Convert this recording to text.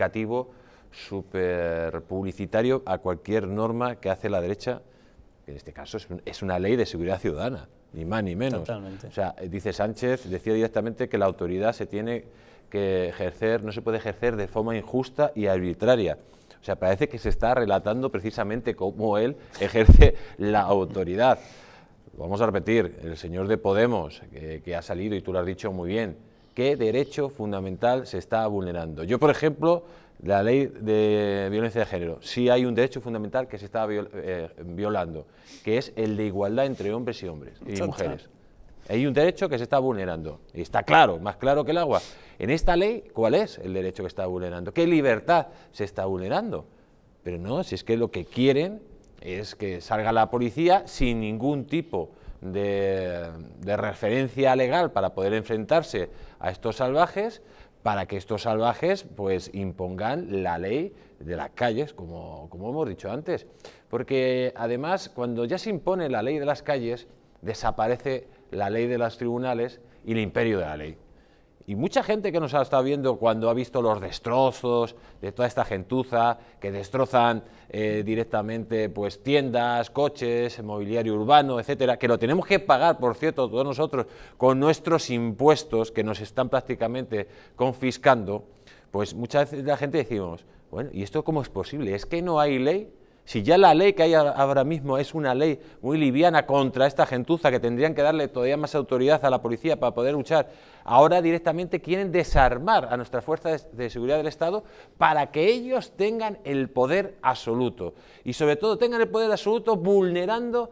cativo, publicitario a cualquier norma que hace la derecha, que en este caso es, una ley de seguridad ciudadana, ni más ni menos. sea, dice Sánchez, decía directamente que la autoridad se tiene que ejercer, no se puede ejercer de forma injusta y arbitraria. O sea, parece que se está relatando precisamente cómo él ejerce la autoridad. Vamos a repetir, el señor de Podemos, que ha salido, y tú lo has dicho muy bien, qué derecho fundamental se está vulnerando. Yo, por ejemplo, la ley de violencia de género, sí hay un derecho fundamental que se está eh, violando, que es el de igualdad entre hombres y hombres y mujeres. Hay un derecho que se está vulnerando. Y está claro, más claro que el agua. En esta ley, ¿cuál es el derecho que se está vulnerando? ¿Qué libertad se está vulnerando? Pero no, si es que lo que quieren es que salga la policía sin ningún tipo de, referencia legal para poder enfrentarse a estos salvajes, para que estos salvajes pues impongan la ley de las calles, como, como hemos dicho antes. Porque además, cuando ya se impone la ley de las calles, desaparece la ley de los tribunales y el imperio de la ley. Y mucha gente que nos ha estado viendo cuando ha visto los destrozos de toda esta gentuza, que destrozan eh, directamente pues, tiendas, coches, mobiliario urbano, etcétera, que lo tenemos que pagar, por cierto, todos nosotros, con nuestros impuestos que nos están prácticamente confiscando, pues muchas veces la gente decimos, bueno, ¿y esto cómo es posible? ¿Es que no hay ley? Si ya la ley que hay ahora mismo es una ley muy liviana contra esta gentuza que tendrían que darle todavía más autoridad a la policía para poder luchar, ahora directamente quieren desarmar a nuestras fuerzas de seguridad del Estado para que ellos tengan el poder absoluto. Y sobre todo tengan el poder absoluto vulnerando